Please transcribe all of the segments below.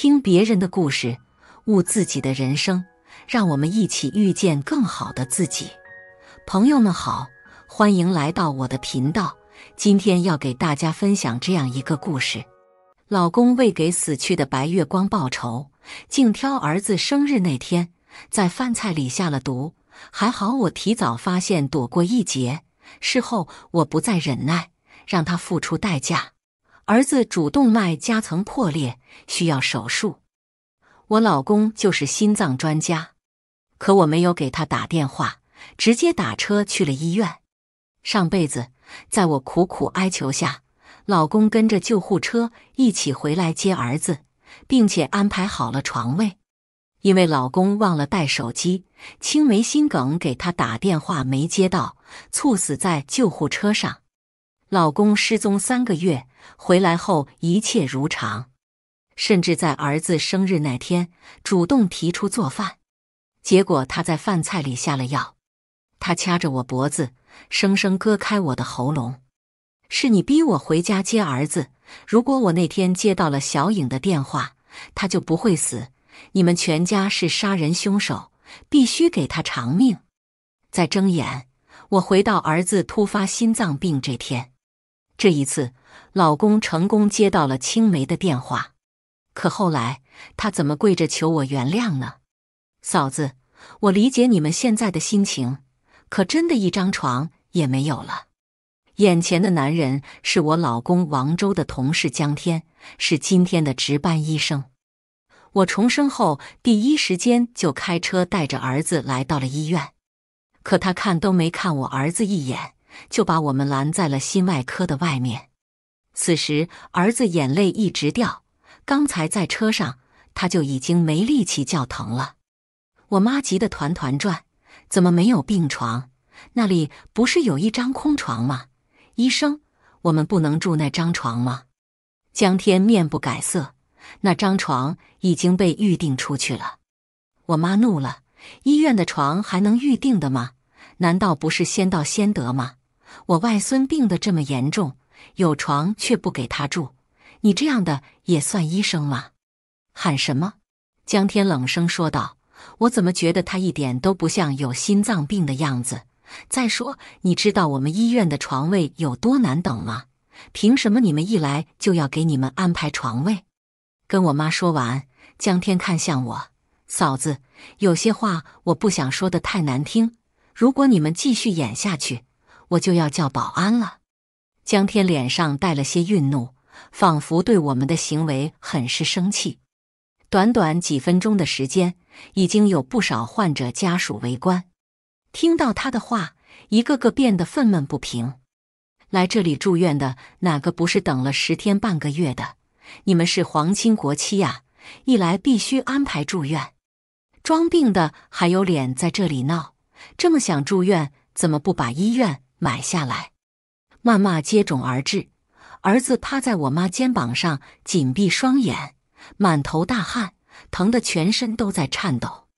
听别人的故事，悟自己的人生，让我们一起遇见更好的自己。朋友们好，欢迎来到我的频道。今天要给大家分享这样一个故事：老公为给死去的白月光报仇，竟挑儿子生日那天在饭菜里下了毒。还好我提早发现，躲过一劫。事后我不再忍耐，让他付出代价。儿子主动脉夹层破裂，需要手术。我老公就是心脏专家，可我没有给他打电话，直接打车去了医院。上辈子，在我苦苦哀求下，老公跟着救护车一起回来接儿子，并且安排好了床位。因为老公忘了带手机，青梅心梗给他打电话没接到，猝死在救护车上。老公失踪三个月，回来后一切如常，甚至在儿子生日那天主动提出做饭，结果他在饭菜里下了药。他掐着我脖子，生生割开我的喉咙。是你逼我回家接儿子。如果我那天接到了小颖的电话，他就不会死。你们全家是杀人凶手，必须给他偿命。再睁眼，我回到儿子突发心脏病这天。这一次，老公成功接到了青梅的电话，可后来他怎么跪着求我原谅呢？嫂子，我理解你们现在的心情，可真的一张床也没有了。眼前的男人是我老公王周的同事江天，是今天的值班医生。我重生后第一时间就开车带着儿子来到了医院，可他看都没看我儿子一眼。就把我们拦在了心外科的外面。此时，儿子眼泪一直掉。刚才在车上，他就已经没力气叫疼了。我妈急得团团转，怎么没有病床？那里不是有一张空床吗？医生，我们不能住那张床吗？江天面不改色，那张床已经被预定出去了。我妈怒了：医院的床还能预定的吗？难道不是先到先得吗？我外孙病得这么严重，有床却不给他住，你这样的也算医生吗？喊什么？江天冷声说道。我怎么觉得他一点都不像有心脏病的样子？再说，你知道我们医院的床位有多难等吗？凭什么你们一来就要给你们安排床位？跟我妈说完，江天看向我嫂子，有些话我不想说的太难听。如果你们继续演下去，我就要叫保安了。江天脸上带了些愠怒，仿佛对我们的行为很是生气。短短几分钟的时间，已经有不少患者家属围观。听到他的话，一个个变得愤懑不平。来这里住院的哪个不是等了十天半个月的？你们是皇亲国戚啊！一来必须安排住院，装病的还有脸在这里闹？这么想住院，怎么不把医院？买下来，谩骂接踵而至。儿子趴在我妈肩膀上，紧闭双眼，满头大汗，疼得全身都在颤抖，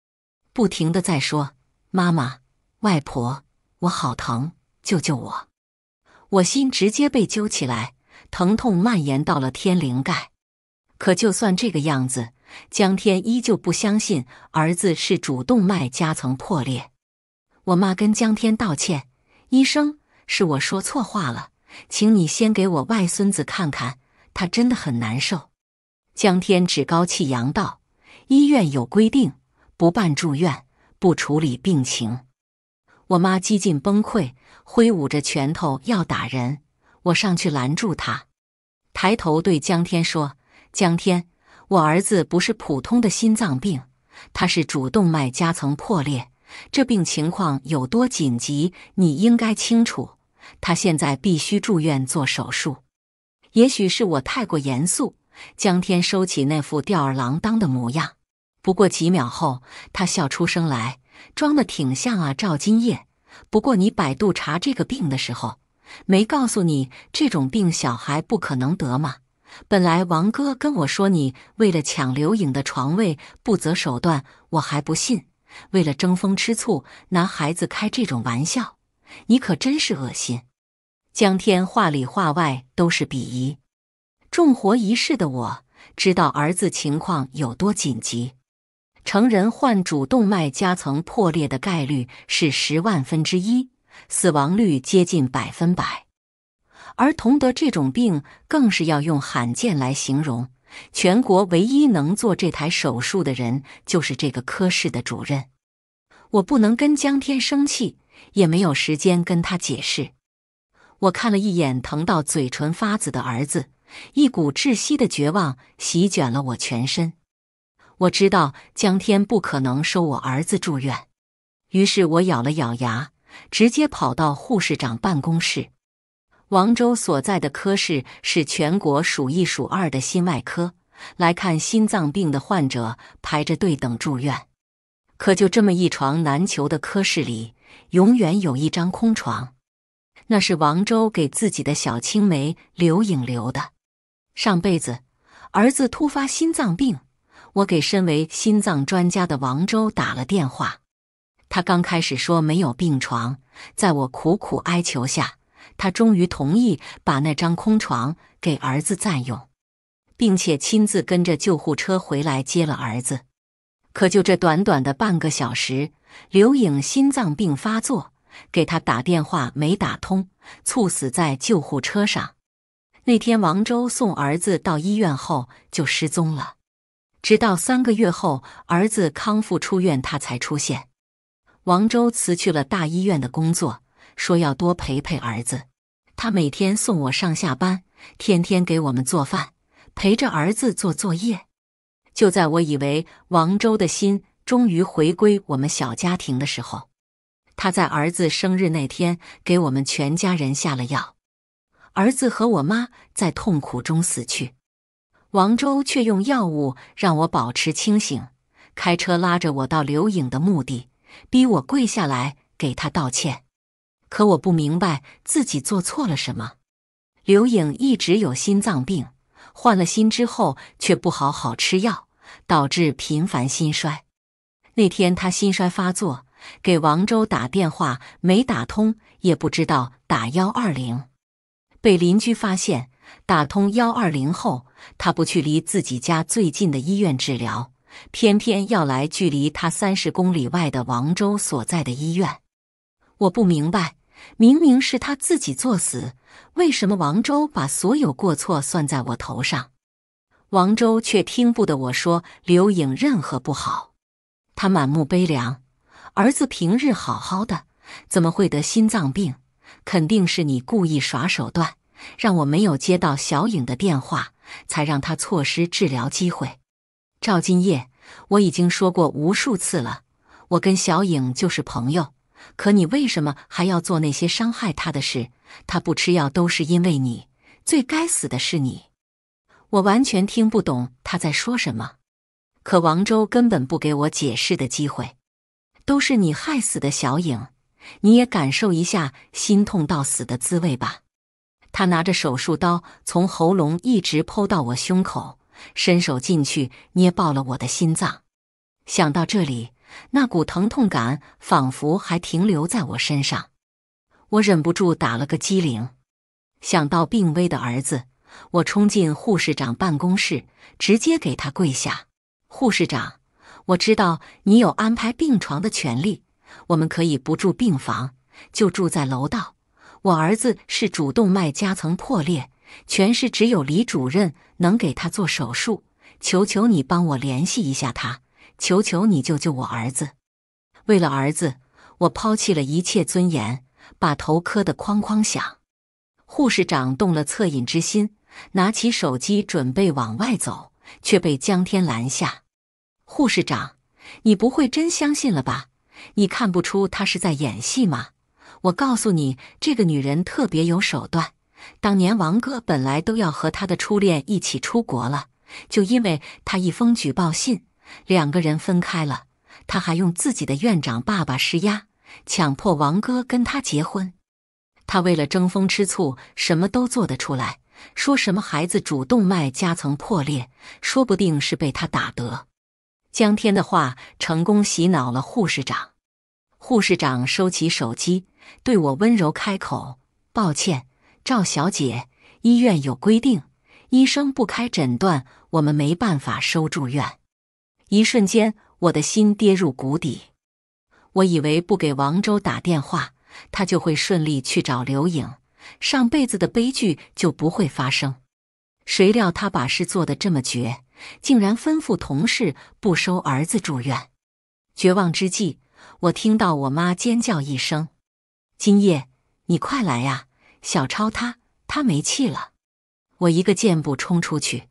不停的在说：“妈妈，外婆，我好疼，救救我！”我心直接被揪起来，疼痛蔓延到了天灵盖。可就算这个样子，江天依旧不相信儿子是主动脉夹层破裂。我妈跟江天道歉。医生，是我说错话了，请你先给我外孙子看看，他真的很难受。江天趾高气扬道：“医院有规定，不办住院，不处理病情。”我妈几近崩溃，挥舞着拳头要打人，我上去拦住她，抬头对江天说：“江天，我儿子不是普通的心脏病，他是主动脉夹层破裂。”这病情况有多紧急，你应该清楚。他现在必须住院做手术。也许是我太过严肃，江天收起那副吊儿郎当的模样。不过几秒后，他笑出声来，装得挺像啊，赵金叶。不过你百度查这个病的时候，没告诉你这种病小孩不可能得吗？本来王哥跟我说你为了抢刘颖的床位不择手段，我还不信。为了争风吃醋，拿孩子开这种玩笑，你可真是恶心！江天话里话外都是鄙夷。重活一世的我，知道儿子情况有多紧急。成人患主动脉夹层破裂的概率是十万分之一，死亡率接近百分百。儿童得这种病，更是要用罕见来形容。全国唯一能做这台手术的人就是这个科室的主任，我不能跟江天生气，也没有时间跟他解释。我看了一眼疼到嘴唇发紫的儿子，一股窒息的绝望席卷了我全身。我知道江天不可能收我儿子住院，于是我咬了咬牙，直接跑到护士长办公室。王周所在的科室是全国数一数二的心外科，来看心脏病的患者排着队等住院。可就这么一床难求的科室里，永远有一张空床。那是王周给自己的小青梅刘颖留的。上辈子儿子突发心脏病，我给身为心脏专家的王周打了电话，他刚开始说没有病床，在我苦苦哀求下。他终于同意把那张空床给儿子暂用，并且亲自跟着救护车回来接了儿子。可就这短短的半个小时，刘颖心脏病发作，给他打电话没打通，猝死在救护车上。那天，王周送儿子到医院后就失踪了，直到三个月后儿子康复出院，他才出现。王周辞去了大医院的工作。说要多陪陪儿子，他每天送我上下班，天天给我们做饭，陪着儿子做作业。就在我以为王周的心终于回归我们小家庭的时候，他在儿子生日那天给我们全家人下了药，儿子和我妈在痛苦中死去，王周却用药物让我保持清醒，开车拉着我到刘颖的墓地，逼我跪下来给他道歉。可我不明白自己做错了什么。刘颖一直有心脏病，换了心之后却不好好吃药，导致频繁心衰。那天她心衰发作，给王周打电话没打通，也不知道打幺二零，被邻居发现，打通幺二零后，她不去离自己家最近的医院治疗，偏偏要来距离她三十公里外的王周所在的医院。我不明白。明明是他自己作死，为什么王周把所有过错算在我头上？王周却听不得我说刘颖任何不好，他满目悲凉。儿子平日好好的，怎么会得心脏病？肯定是你故意耍手段，让我没有接到小颖的电话，才让他错失治疗机会。赵今夜，我已经说过无数次了，我跟小颖就是朋友。可你为什么还要做那些伤害他的事？他不吃药都是因为你。最该死的是你！我完全听不懂他在说什么。可王周根本不给我解释的机会。都是你害死的小影，你也感受一下心痛到死的滋味吧！他拿着手术刀从喉咙一直剖到我胸口，伸手进去捏爆了我的心脏。想到这里。那股疼痛感仿佛还停留在我身上，我忍不住打了个激灵，想到病危的儿子，我冲进护士长办公室，直接给他跪下。护士长，我知道你有安排病床的权利，我们可以不住病房，就住在楼道。我儿子是主动脉夹层破裂，全市只有李主任能给他做手术，求求你帮我联系一下他。求求你救救我儿子！为了儿子，我抛弃了一切尊严，把头磕得哐哐响。护士长动了恻隐之心，拿起手机准备往外走，却被江天拦下。护士长，你不会真相信了吧？你看不出他是在演戏吗？我告诉你，这个女人特别有手段。当年王哥本来都要和他的初恋一起出国了，就因为他一封举报信。两个人分开了，他还用自己的院长爸爸施压，强迫王哥跟他结婚。他为了争风吃醋，什么都做得出来，说什么孩子主动脉夹层破裂，说不定是被他打得。江天的话成功洗脑了护士长，护士长收起手机，对我温柔开口：“抱歉，赵小姐，医院有规定，医生不开诊断，我们没办法收住院。”一瞬间，我的心跌入谷底。我以为不给王舟打电话，他就会顺利去找刘颖，上辈子的悲剧就不会发生。谁料他把事做得这么绝，竟然吩咐同事不收儿子住院。绝望之际，我听到我妈尖叫一声：“今夜你快来啊，小超他他没气了！”我一个箭步冲出去，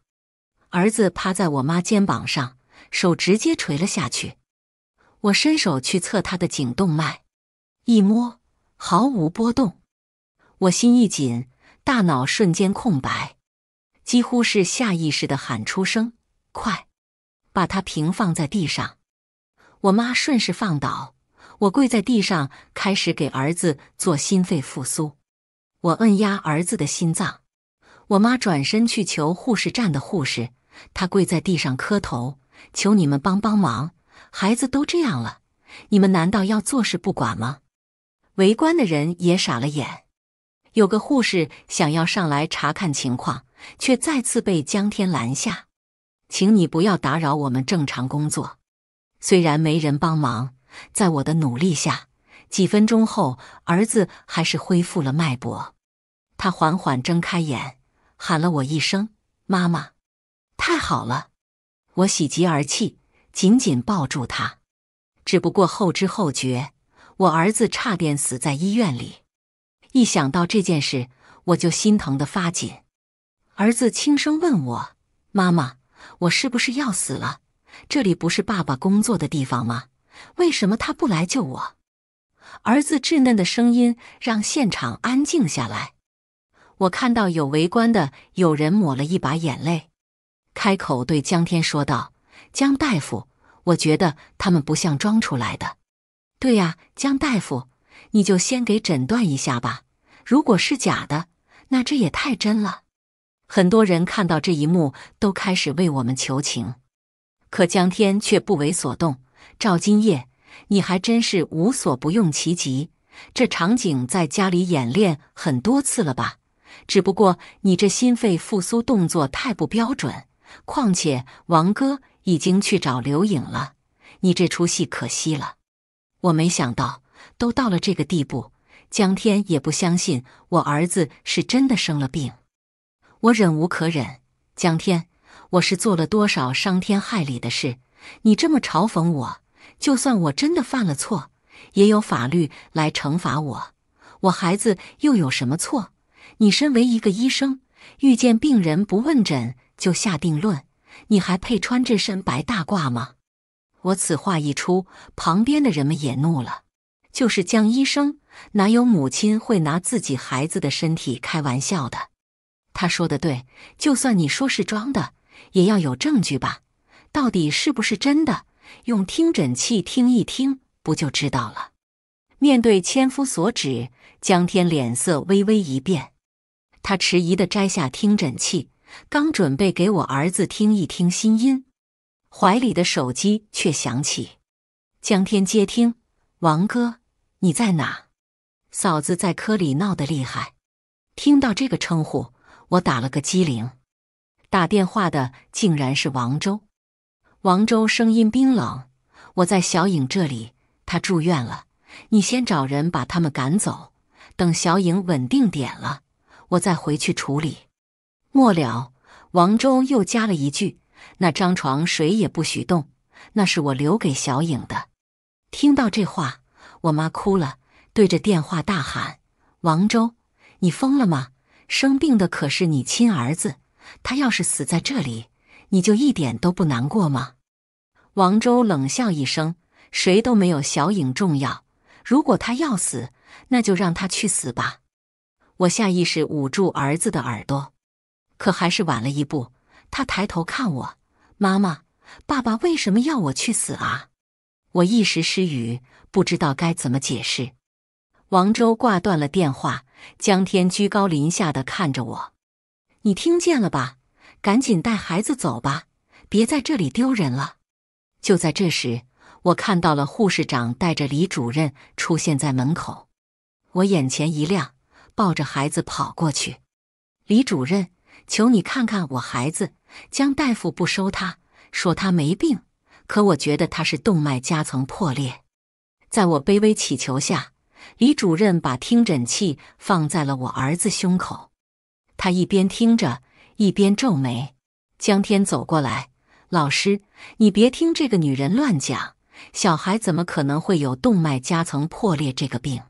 儿子趴在我妈肩膀上。手直接垂了下去，我伸手去测他的颈动脉，一摸毫无波动，我心一紧，大脑瞬间空白，几乎是下意识的喊出声：“快，把他平放在地上！”我妈顺势放倒，我跪在地上开始给儿子做心肺复苏，我按压儿子的心脏，我妈转身去求护士站的护士，她跪在地上磕头。求你们帮帮忙！孩子都这样了，你们难道要坐视不管吗？围观的人也傻了眼。有个护士想要上来查看情况，却再次被江天拦下。请你不要打扰我们正常工作。虽然没人帮忙，在我的努力下，几分钟后，儿子还是恢复了脉搏。他缓缓睁开眼，喊了我一声“妈妈”，太好了！我喜极而泣，紧紧抱住他。只不过后知后觉，我儿子差点死在医院里。一想到这件事，我就心疼的发紧。儿子轻声问我：“妈妈，我是不是要死了？这里不是爸爸工作的地方吗？为什么他不来救我？”儿子稚嫩的声音让现场安静下来。我看到有围观的，有人抹了一把眼泪。开口对江天说道：“江大夫，我觉得他们不像装出来的。”“对呀，江大夫，你就先给诊断一下吧。如果是假的，那这也太真了。”很多人看到这一幕，都开始为我们求情，可江天却不为所动。赵金叶，你还真是无所不用其极，这场景在家里演练很多次了吧？只不过你这心肺复苏动作太不标准。况且王哥已经去找刘颖了，你这出戏可惜了。我没想到都到了这个地步，江天也不相信我儿子是真的生了病。我忍无可忍，江天，我是做了多少伤天害理的事？你这么嘲讽我，就算我真的犯了错，也有法律来惩罚我。我孩子又有什么错？你身为一个医生，遇见病人不问诊？就下定论，你还配穿这身白大褂吗？我此话一出，旁边的人们也怒了。就是江医生，哪有母亲会拿自己孩子的身体开玩笑的？他说的对，就算你说是装的，也要有证据吧？到底是不是真的？用听诊器听一听，不就知道了？面对千夫所指，江天脸色微微一变，他迟疑的摘下听诊器。刚准备给我儿子听一听新音，怀里的手机却响起。江天接听：“王哥，你在哪？嫂子在科里闹得厉害。”听到这个称呼，我打了个机灵。打电话的竟然是王周。王周声音冰冷：“我在小颖这里，她住院了。你先找人把他们赶走，等小颖稳定点了，我再回去处理。”末了，王周又加了一句：“那张床谁也不许动，那是我留给小影的。”听到这话，我妈哭了，对着电话大喊：“王周，你疯了吗？生病的可是你亲儿子，他要是死在这里，你就一点都不难过吗？”王周冷笑一声：“谁都没有小影重要。如果他要死，那就让他去死吧。”我下意识捂住儿子的耳朵。可还是晚了一步。他抬头看我，妈妈、爸爸为什么要我去死啊？我一时失语，不知道该怎么解释。王周挂断了电话，江天居高临下的看着我：“你听见了吧？赶紧带孩子走吧，别在这里丢人了。”就在这时，我看到了护士长带着李主任出现在门口，我眼前一亮，抱着孩子跑过去。李主任。求你看看我孩子，江大夫不收他，说他没病。可我觉得他是动脉夹层破裂。在我卑微乞求下，李主任把听诊器放在了我儿子胸口，他一边听着一边皱眉。江天走过来，老师，你别听这个女人乱讲，小孩怎么可能会有动脉夹层破裂这个病？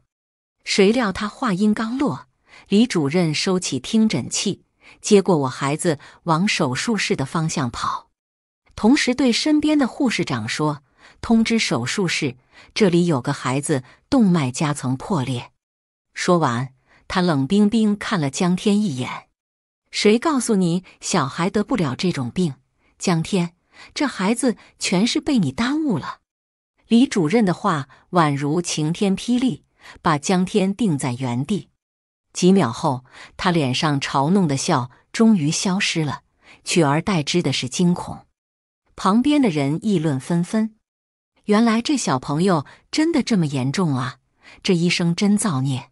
谁料他话音刚落，李主任收起听诊器。接过我孩子，往手术室的方向跑，同时对身边的护士长说：“通知手术室，这里有个孩子动脉夹层破裂。”说完，他冷冰冰看了江天一眼：“谁告诉你小孩得不了这种病？江天，这孩子全是被你耽误了。”李主任的话宛如晴天霹雳，把江天定在原地。几秒后，他脸上嘲弄的笑终于消失了，取而代之的是惊恐。旁边的人议论纷纷：“原来这小朋友真的这么严重啊！这医生真造孽！”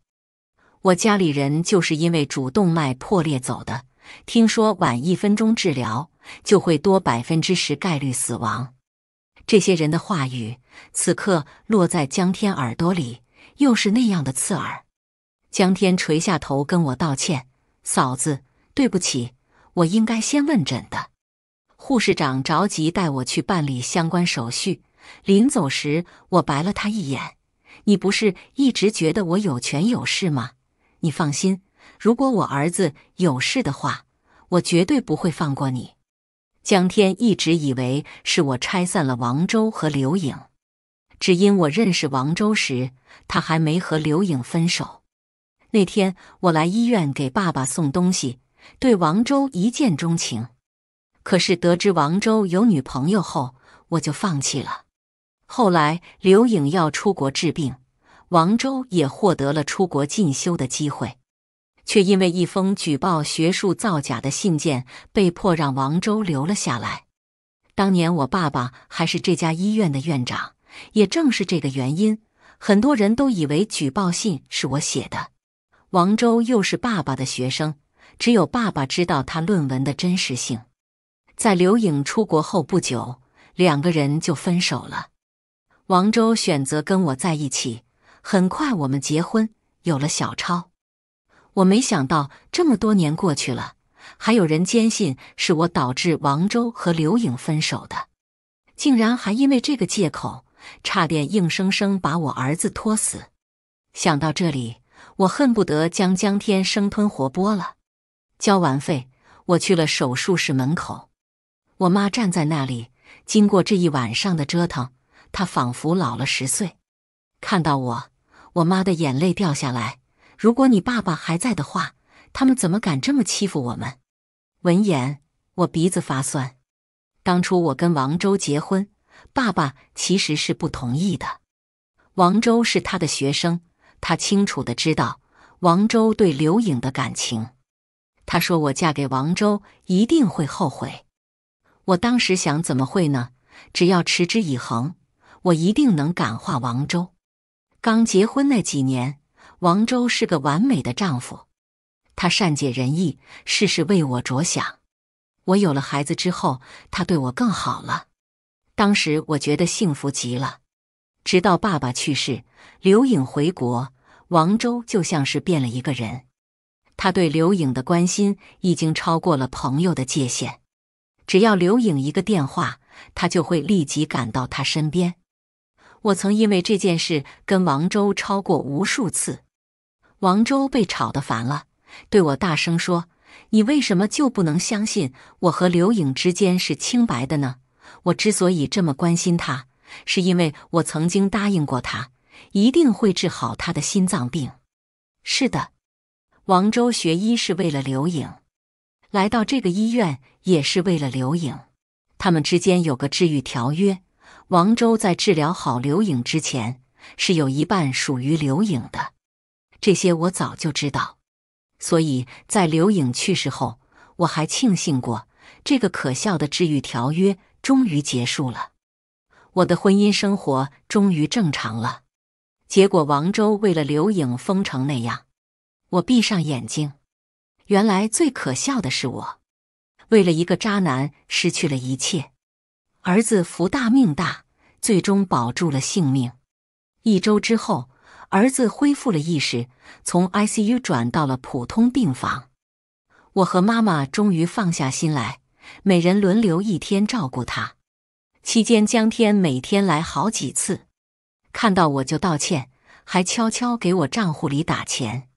我家里人就是因为主动脉破裂走的，听说晚一分钟治疗就会多百分之十概率死亡。这些人的话语此刻落在江天耳朵里，又是那样的刺耳。江天垂下头跟我道歉：“嫂子，对不起，我应该先问诊的。”护士长着急带我去办理相关手续。临走时，我白了他一眼：“你不是一直觉得我有权有势吗？你放心，如果我儿子有事的话，我绝对不会放过你。”江天一直以为是我拆散了王周和刘颖，只因我认识王周时，他还没和刘颖分手。那天我来医院给爸爸送东西，对王周一见钟情。可是得知王周有女朋友后，我就放弃了。后来刘颖要出国治病，王周也获得了出国进修的机会，却因为一封举报学术造假的信件，被迫让王周留了下来。当年我爸爸还是这家医院的院长，也正是这个原因，很多人都以为举报信是我写的。王周又是爸爸的学生，只有爸爸知道他论文的真实性。在刘颖出国后不久，两个人就分手了。王周选择跟我在一起，很快我们结婚，有了小超。我没想到这么多年过去了，还有人坚信是我导致王周和刘颖分手的，竟然还因为这个借口差点硬生生把我儿子拖死。想到这里。我恨不得将江天生吞活剥了。交完费，我去了手术室门口。我妈站在那里，经过这一晚上的折腾，她仿佛老了十岁。看到我，我妈的眼泪掉下来。如果你爸爸还在的话，他们怎么敢这么欺负我们？闻言，我鼻子发酸。当初我跟王周结婚，爸爸其实是不同意的。王周是他的学生。他清楚的知道王周对刘颖的感情。他说：“我嫁给王周一定会后悔。”我当时想：“怎么会呢？只要持之以恒，我一定能感化王周。”刚结婚那几年，王周是个完美的丈夫，他善解人意，事事为我着想。我有了孩子之后，他对我更好了。当时我觉得幸福极了。直到爸爸去世，刘颖回国，王周就像是变了一个人。他对刘颖的关心已经超过了朋友的界限。只要刘颖一个电话，他就会立即赶到他身边。我曾因为这件事跟王周吵过无数次。王周被吵得烦了，对我大声说：“你为什么就不能相信我和刘颖之间是清白的呢？我之所以这么关心他。”是因为我曾经答应过他，一定会治好他的心脏病。是的，王周学医是为了刘颖，来到这个医院也是为了刘颖。他们之间有个治愈条约，王周在治疗好刘颖之前，是有一半属于刘颖的。这些我早就知道，所以在刘颖去世后，我还庆幸过这个可笑的治愈条约终于结束了。我的婚姻生活终于正常了，结果王周为了刘影疯成那样，我闭上眼睛。原来最可笑的是我，为了一个渣男失去了一切。儿子福大命大，最终保住了性命。一周之后，儿子恢复了意识，从 ICU 转到了普通病房。我和妈妈终于放下心来，每人轮流一天照顾他。期间，江天每天来好几次，看到我就道歉，还悄悄给我账户里打钱。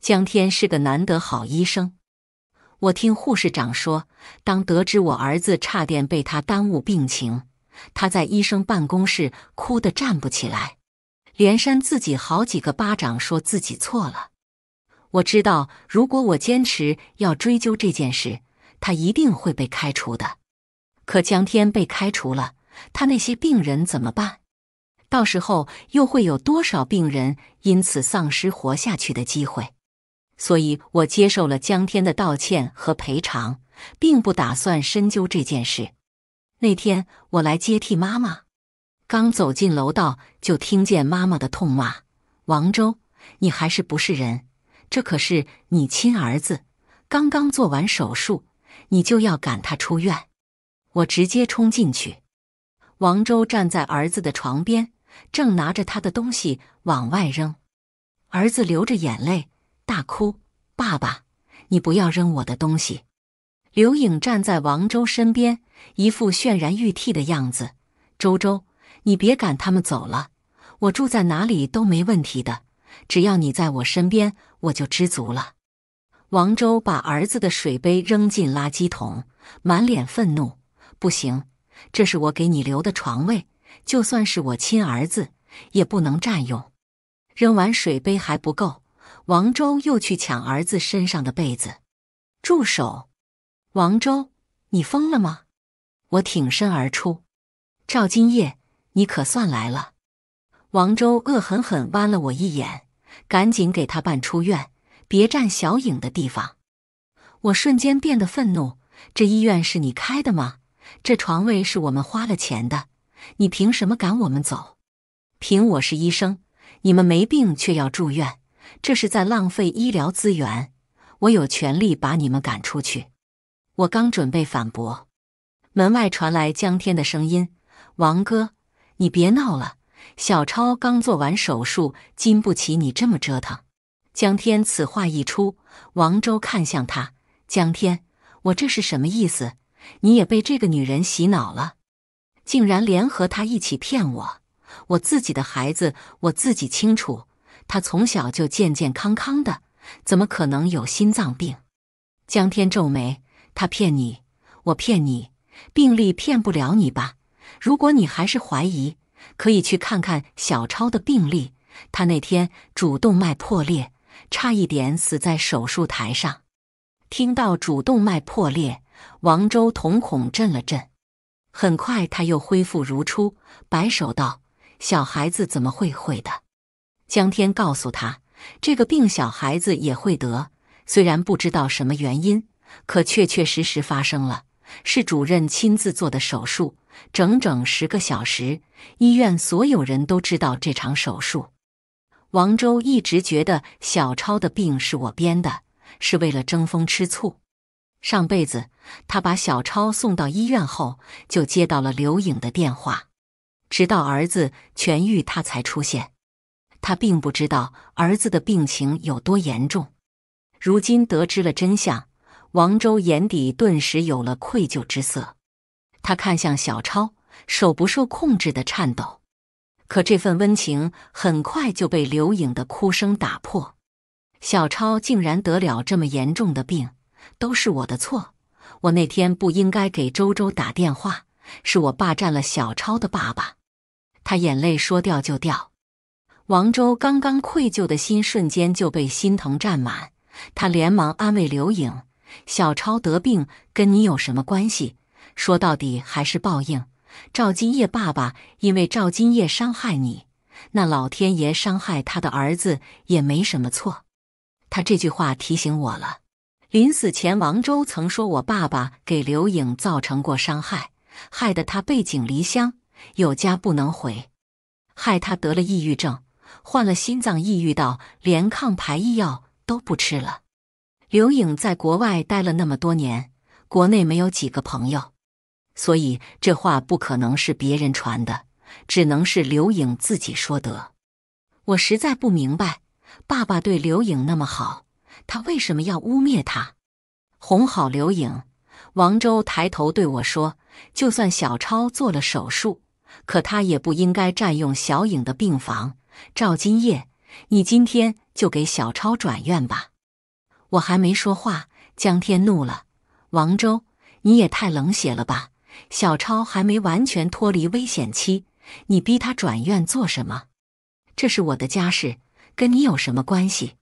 江天是个难得好医生，我听护士长说，当得知我儿子差点被他耽误病情，他在医生办公室哭得站不起来，连扇自己好几个巴掌，说自己错了。我知道，如果我坚持要追究这件事，他一定会被开除的。可江天被开除了，他那些病人怎么办？到时候又会有多少病人因此丧失活下去的机会？所以我接受了江天的道歉和赔偿，并不打算深究这件事。那天我来接替妈妈，刚走进楼道就听见妈妈的痛骂：“王周，你还是不是人？这可是你亲儿子，刚刚做完手术，你就要赶他出院。”我直接冲进去，王周站在儿子的床边，正拿着他的东西往外扔。儿子流着眼泪大哭：“爸爸，你不要扔我的东西！”刘颖站在王周身边，一副泫然欲涕的样子：“周周，你别赶他们走了，我住在哪里都没问题的，只要你在我身边，我就知足了。”王周把儿子的水杯扔进垃圾桶，满脸愤怒。不行，这是我给你留的床位，就算是我亲儿子也不能占用。扔完水杯还不够，王周又去抢儿子身上的被子。住手！王周，你疯了吗？我挺身而出。赵金叶，你可算来了。王周恶狠狠剜了我一眼，赶紧给他办出院，别占小影的地方。我瞬间变得愤怒，这医院是你开的吗？这床位是我们花了钱的，你凭什么赶我们走？凭我是医生，你们没病却要住院，这是在浪费医疗资源。我有权利把你们赶出去。我刚准备反驳，门外传来江天的声音：“王哥，你别闹了，小超刚做完手术，经不起你这么折腾。”江天此话一出，王周看向他：“江天，我这是什么意思？”你也被这个女人洗脑了，竟然联合她一起骗我。我自己的孩子，我自己清楚，他从小就健健康康的，怎么可能有心脏病？江天皱眉，他骗你，我骗你，病历骗不了你吧？如果你还是怀疑，可以去看看小超的病历，他那天主动脉破裂，差一点死在手术台上。听到主动脉破裂。王周瞳孔震了震，很快他又恢复如初，摆手道：“小孩子怎么会会的？”江天告诉他：“这个病小孩子也会得，虽然不知道什么原因，可确确实实发生了。是主任亲自做的手术，整整十个小时。医院所有人都知道这场手术。王周一直觉得小超的病是我编的，是为了争风吃醋。”上辈子，他把小超送到医院后，就接到了刘颖的电话，直到儿子痊愈，他才出现。他并不知道儿子的病情有多严重。如今得知了真相，王周眼底顿时有了愧疚之色。他看向小超，手不受控制的颤抖。可这份温情很快就被刘颖的哭声打破。小超竟然得了这么严重的病！都是我的错，我那天不应该给周周打电话，是我霸占了小超的爸爸。他眼泪说掉就掉。王周刚刚愧疚的心瞬间就被心疼占满，他连忙安慰刘颖：“小超得病跟你有什么关系？说到底还是报应。赵金叶爸爸因为赵金叶伤害你，那老天爷伤害他的儿子也没什么错。”他这句话提醒我了。临死前，王周曾说：“我爸爸给刘颖造成过伤害，害得他背井离乡，有家不能回，害他得了抑郁症，患了心脏抑郁到连抗排异药都不吃了。”刘颖在国外待了那么多年，国内没有几个朋友，所以这话不可能是别人传的，只能是刘颖自己说得。我实在不明白，爸爸对刘颖那么好。他为什么要污蔑他？哄好刘颖，王周抬头对我说：“就算小超做了手术，可他也不应该占用小颖的病房。”赵金叶，你今天就给小超转院吧。我还没说话，江天怒了：“王周，你也太冷血了吧！小超还没完全脱离危险期，你逼他转院做什么？这是我的家事，跟你有什么关系？”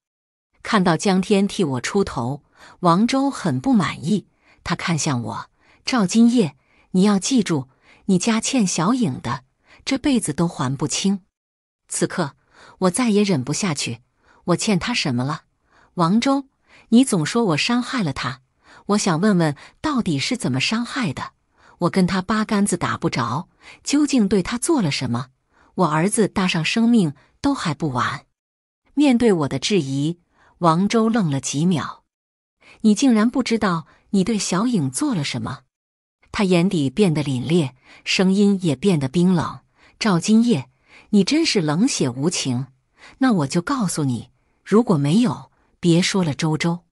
看到江天替我出头，王周很不满意。他看向我，赵金叶，你要记住，你家欠小影的这辈子都还不清。此刻我再也忍不下去，我欠他什么了？王周，你总说我伤害了他，我想问问，到底是怎么伤害的？我跟他八竿子打不着，究竟对他做了什么？我儿子搭上生命都还不完。面对我的质疑。王周愣了几秒，你竟然不知道你对小影做了什么？他眼底变得凛冽，声音也变得冰冷。赵金叶，你真是冷血无情！那我就告诉你，如果没有，别说了。周周，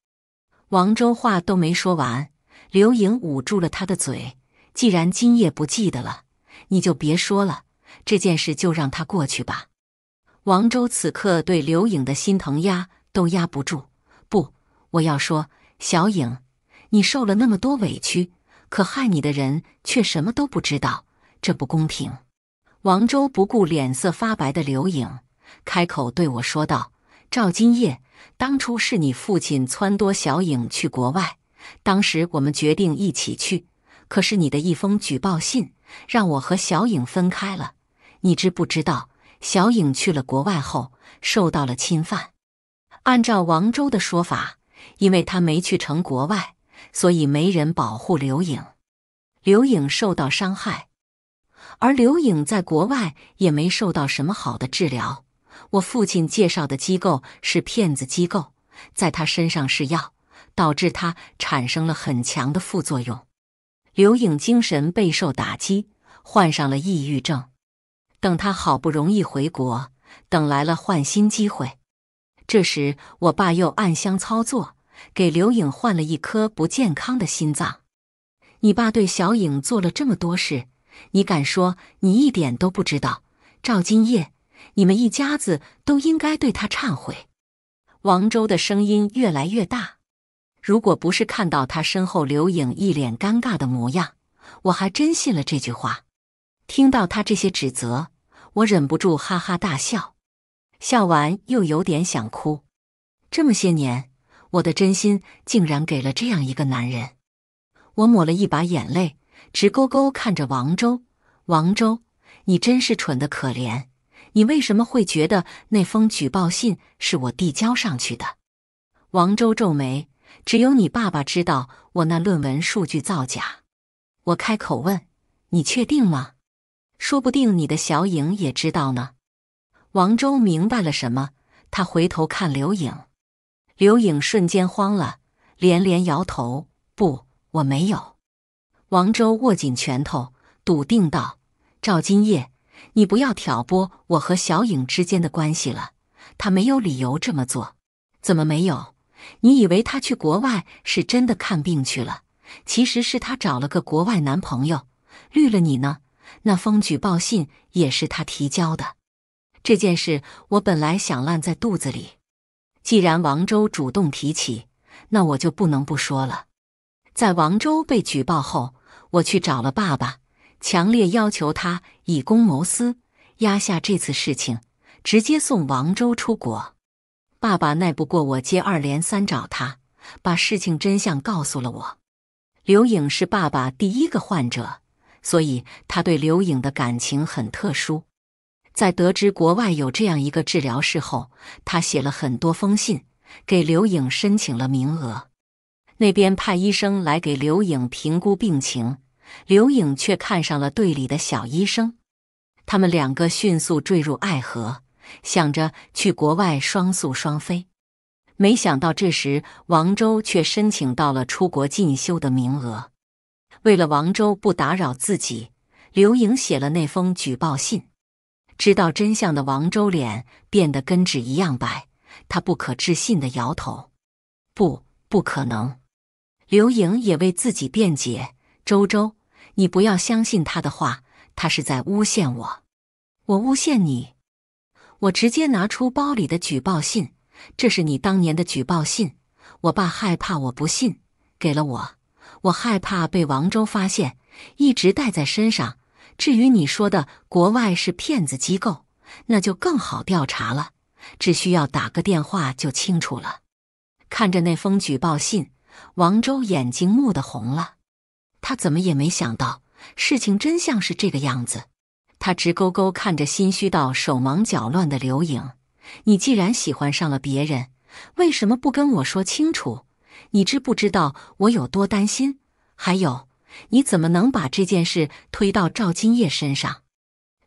王周话都没说完，刘颖捂住了他的嘴。既然今夜不记得了，你就别说了，这件事就让它过去吧。王周此刻对刘颖的心疼呀。都压不住，不，我要说，小影，你受了那么多委屈，可害你的人却什么都不知道，这不公平。王周不顾脸色发白的刘影，开口对我说道：“赵金叶，当初是你父亲撺掇小影去国外，当时我们决定一起去，可是你的一封举报信让我和小影分开了。你知不知道，小影去了国外后受到了侵犯？”按照王周的说法，因为他没去成国外，所以没人保护刘颖，刘颖受到伤害，而刘颖在国外也没受到什么好的治疗。我父亲介绍的机构是骗子机构，在他身上试药，导致他产生了很强的副作用。刘颖精神备受打击，患上了抑郁症。等他好不容易回国，等来了换新机会。这时，我爸又暗箱操作，给刘颖换了一颗不健康的心脏。你爸对小颖做了这么多事，你敢说你一点都不知道？赵今夜，你们一家子都应该对他忏悔。王周的声音越来越大。如果不是看到他身后刘颖一脸尴尬的模样，我还真信了这句话。听到他这些指责，我忍不住哈哈大笑。笑完又有点想哭，这么些年，我的真心竟然给了这样一个男人。我抹了一把眼泪，直勾勾看着王周。王周，你真是蠢的可怜！你为什么会觉得那封举报信是我递交上去的？王周皱眉：“只有你爸爸知道我那论文数据造假。”我开口问：“你确定吗？说不定你的小影也知道呢。”王周明白了什么？他回头看刘颖，刘颖瞬间慌了，连连摇头：“不，我没有。”王周握紧拳头，笃定道：“赵金叶，你不要挑拨我和小颖之间的关系了。他没有理由这么做。怎么没有？你以为他去国外是真的看病去了？其实是他找了个国外男朋友，绿了你呢。那封举报信也是他提交的。”这件事我本来想烂在肚子里，既然王周主动提起，那我就不能不说了。在王周被举报后，我去找了爸爸，强烈要求他以公谋私，压下这次事情，直接送王周出国。爸爸耐不过我接二连三找他，把事情真相告诉了我。刘颖是爸爸第一个患者，所以他对刘颖的感情很特殊。在得知国外有这样一个治疗室后，他写了很多封信给刘颖申请了名额。那边派医生来给刘颖评估病情，刘颖却看上了队里的小医生。他们两个迅速坠入爱河，想着去国外双宿双飞。没想到这时王周却申请到了出国进修的名额。为了王周不打扰自己，刘颖写了那封举报信。知道真相的王周脸变得跟纸一样白，他不可置信的摇头：“不，不可能！”刘莹也为自己辩解：“周周，你不要相信他的话，他是在诬陷我。我诬陷你？我直接拿出包里的举报信，这是你当年的举报信。我爸害怕我不信，给了我。我害怕被王周发现，一直带在身上。”至于你说的国外是骗子机构，那就更好调查了，只需要打个电话就清楚了。看着那封举报信，王周眼睛木地红了，他怎么也没想到事情真相是这个样子。他直勾勾看着心虚到手忙脚乱的刘颖：“你既然喜欢上了别人，为什么不跟我说清楚？你知不知道我有多担心？还有。”你怎么能把这件事推到赵金叶身上？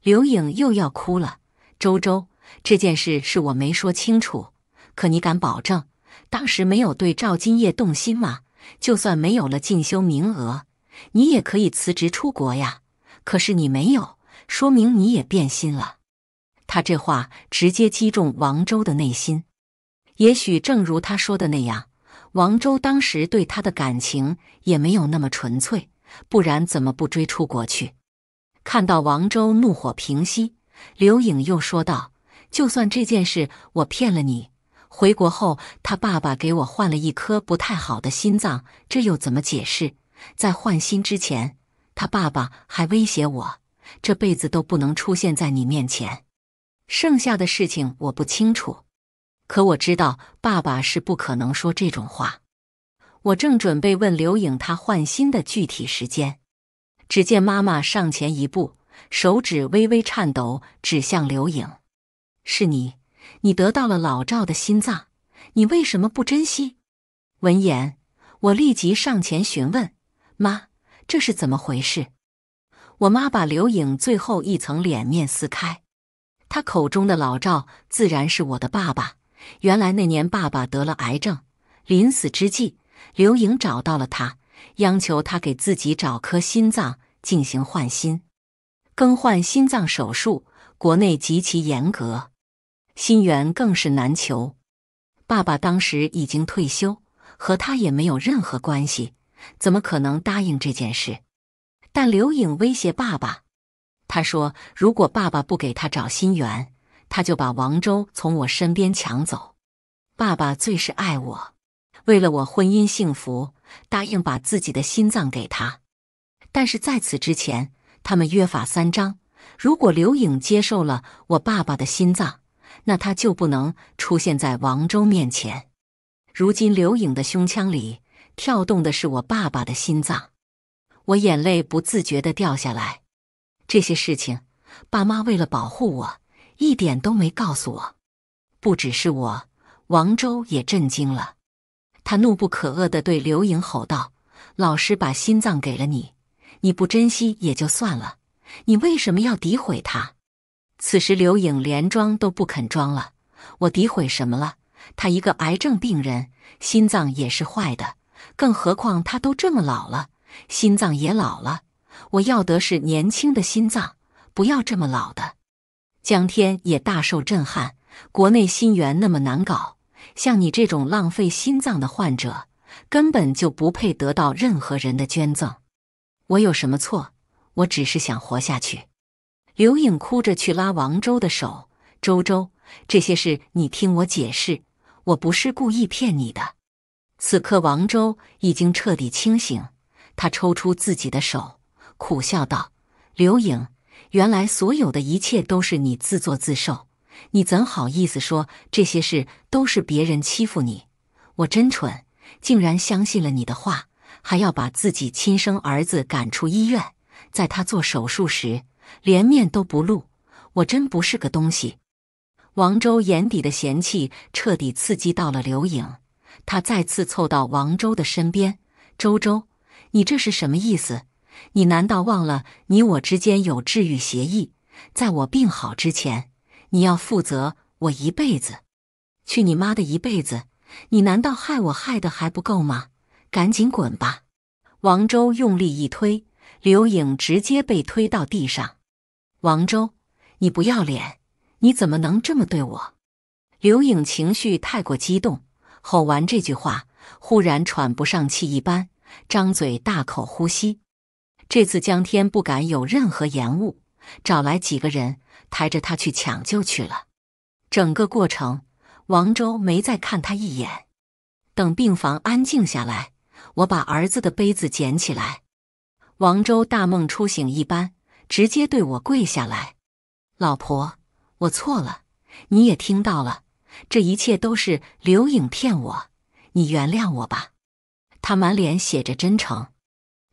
刘颖又要哭了。周周，这件事是我没说清楚，可你敢保证当时没有对赵金叶动心吗？就算没有了进修名额，你也可以辞职出国呀。可是你没有，说明你也变心了。他这话直接击中王周的内心。也许正如他说的那样，王周当时对他的感情也没有那么纯粹。不然怎么不追出国去？看到王周怒火平息，刘颖又说道：“就算这件事我骗了你，回国后他爸爸给我换了一颗不太好的心脏，这又怎么解释？在换心之前，他爸爸还威胁我这辈子都不能出现在你面前。剩下的事情我不清楚，可我知道爸爸是不可能说这种话。”我正准备问刘颖她换新的具体时间，只见妈妈上前一步，手指微微颤抖，指向刘颖：“是你，你得到了老赵的心脏，你为什么不珍惜？”闻言，我立即上前询问：“妈，这是怎么回事？”我妈把刘颖最后一层脸面撕开，她口中的老赵自然是我的爸爸。原来那年爸爸得了癌症，临死之际。刘颖找到了他，央求他给自己找颗心脏进行换心。更换心脏手术国内极其严格，心源更是难求。爸爸当时已经退休，和他也没有任何关系，怎么可能答应这件事？但刘颖威胁爸爸，他说：“如果爸爸不给他找心源，他就把王周从我身边抢走。”爸爸最是爱我。为了我婚姻幸福，答应把自己的心脏给他，但是在此之前，他们约法三章：如果刘颖接受了我爸爸的心脏，那他就不能出现在王周面前。如今刘颖的胸腔里跳动的是我爸爸的心脏，我眼泪不自觉地掉下来。这些事情，爸妈为了保护我，一点都没告诉我。不只是我，王周也震惊了。他怒不可遏地对刘颖吼道：“老师把心脏给了你，你不珍惜也就算了，你为什么要诋毁他？”此时，刘颖连装都不肯装了：“我诋毁什么了？他一个癌症病人，心脏也是坏的，更何况他都这么老了，心脏也老了。我要的是年轻的心脏，不要这么老的。”江天也大受震撼：国内心源那么难搞。像你这种浪费心脏的患者，根本就不配得到任何人的捐赠。我有什么错？我只是想活下去。刘颖哭着去拉王周的手：“周周，这些事你听我解释，我不是故意骗你的。”此刻，王周已经彻底清醒，他抽出自己的手，苦笑道：“刘颖，原来所有的一切都是你自作自受。”你怎好意思说这些事都是别人欺负你？我真蠢，竟然相信了你的话，还要把自己亲生儿子赶出医院，在他做手术时连面都不露。我真不是个东西。王周眼底的嫌弃彻底刺激到了刘颖，他再次凑到王周的身边：“周周，你这是什么意思？你难道忘了你我之间有治愈协议，在我病好之前？”你要负责我一辈子，去你妈的一辈子！你难道害我害的还不够吗？赶紧滚吧！王周用力一推，刘颖直接被推到地上。王周，你不要脸！你怎么能这么对我？刘颖情绪太过激动，吼完这句话，忽然喘不上气一般，张嘴大口呼吸。这次江天不敢有任何延误，找来几个人。抬着他去抢救去了，整个过程王周没再看他一眼。等病房安静下来，我把儿子的杯子捡起来。王周大梦初醒一般，直接对我跪下来：“老婆，我错了，你也听到了，这一切都是刘颖骗我，你原谅我吧。”他满脸写着真诚。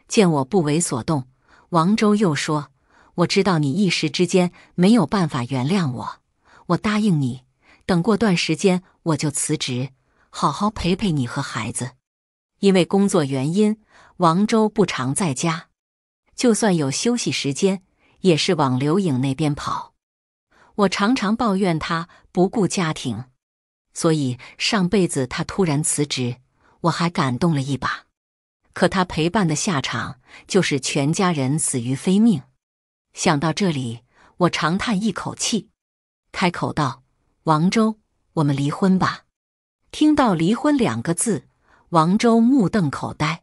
见我不为所动，王周又说。我知道你一时之间没有办法原谅我，我答应你，等过段时间我就辞职，好好陪陪你和孩子。因为工作原因，王周不常在家，就算有休息时间，也是往刘颖那边跑。我常常抱怨他不顾家庭，所以上辈子他突然辞职，我还感动了一把。可他陪伴的下场，就是全家人死于非命。想到这里，我长叹一口气，开口道：“王周，我们离婚吧。”听到“离婚”两个字，王周目瞪口呆，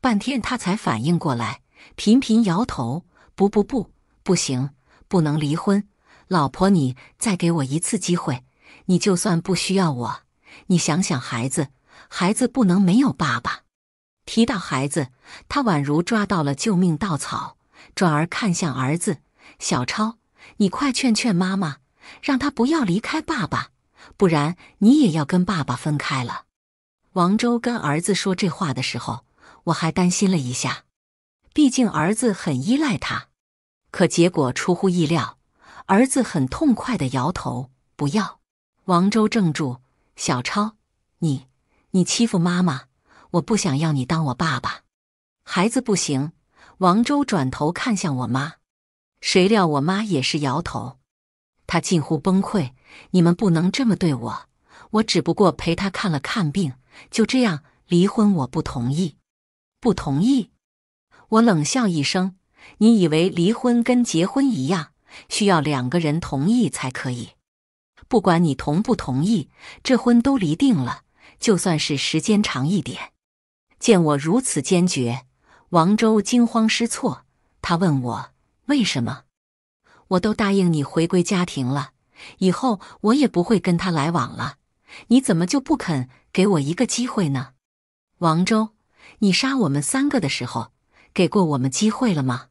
半天他才反应过来，频频摇头：“不不不，不行，不能离婚。老婆，你再给我一次机会，你就算不需要我，你想想孩子，孩子不能没有爸爸。”提到孩子，他宛如抓到了救命稻草。转而看向儿子小超，你快劝劝妈妈，让她不要离开爸爸，不然你也要跟爸爸分开了。王周跟儿子说这话的时候，我还担心了一下，毕竟儿子很依赖他。可结果出乎意料，儿子很痛快的摇头，不要。王周怔住，小超，你，你欺负妈妈，我不想要你当我爸爸，孩子不行。王周转头看向我妈，谁料我妈也是摇头。她近乎崩溃：“你们不能这么对我！我只不过陪她看了看病，就这样离婚，我不同意！”“不同意？”我冷笑一声：“你以为离婚跟结婚一样，需要两个人同意才可以？不管你同不同意，这婚都离定了。就算是时间长一点。”见我如此坚决。王周惊慌失措，他问我：“为什么？我都答应你回归家庭了，以后我也不会跟他来往了，你怎么就不肯给我一个机会呢？”王周，你杀我们三个的时候，给过我们机会了吗？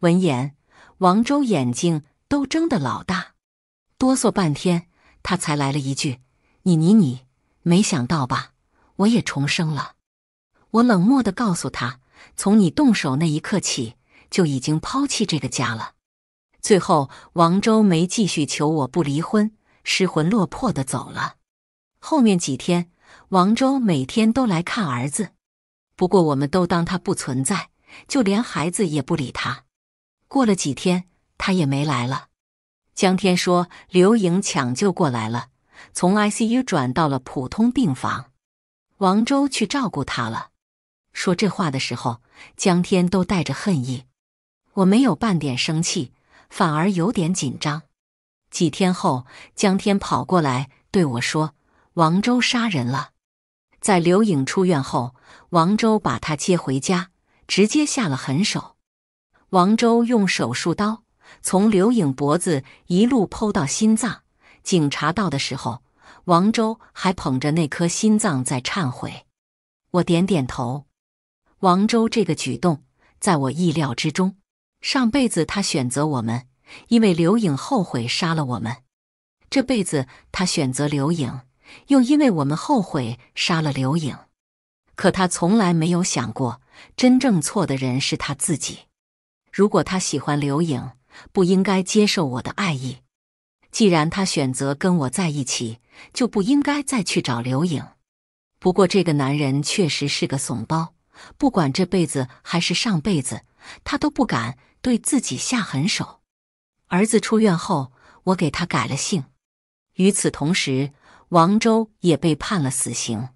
闻言，王周眼睛都睁得老大，哆嗦半天，他才来了一句：“你你你，没想到吧？我也重生了。”我冷漠的告诉他。从你动手那一刻起，就已经抛弃这个家了。最后，王周没继续求我不离婚，失魂落魄的走了。后面几天，王周每天都来看儿子，不过我们都当他不存在，就连孩子也不理他。过了几天，他也没来了。江天说，刘颖抢救过来了，从 ICU 转到了普通病房，王周去照顾他了。说这话的时候，江天都带着恨意。我没有半点生气，反而有点紧张。几天后，江天跑过来对我说：“王周杀人了。”在刘颖出院后，王周把他接回家，直接下了狠手。王周用手术刀从刘颖脖子一路剖到心脏。警察到的时候，王周还捧着那颗心脏在忏悔。我点点头。王周这个举动在我意料之中。上辈子他选择我们，因为刘颖后悔杀了我们；这辈子他选择刘颖，又因为我们后悔杀了刘颖。可他从来没有想过，真正错的人是他自己。如果他喜欢刘颖，不应该接受我的爱意。既然他选择跟我在一起，就不应该再去找刘颖。不过，这个男人确实是个怂包。不管这辈子还是上辈子，他都不敢对自己下狠手。儿子出院后，我给他改了姓。与此同时，王周也被判了死刑。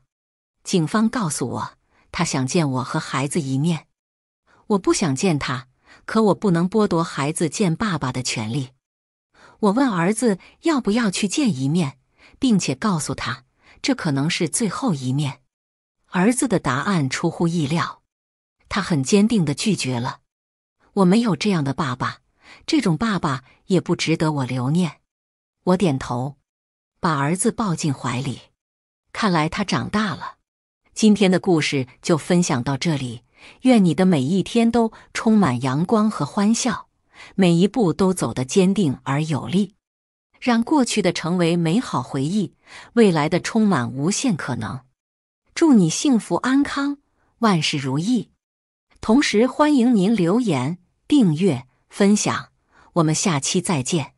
警方告诉我，他想见我和孩子一面。我不想见他，可我不能剥夺孩子见爸爸的权利。我问儿子要不要去见一面，并且告诉他，这可能是最后一面。儿子的答案出乎意料，他很坚定的拒绝了。我没有这样的爸爸，这种爸爸也不值得我留念。我点头，把儿子抱进怀里。看来他长大了。今天的故事就分享到这里。愿你的每一天都充满阳光和欢笑，每一步都走得坚定而有力。让过去的成为美好回忆，未来的充满无限可能。祝你幸福安康，万事如意！同时欢迎您留言、订阅、分享，我们下期再见。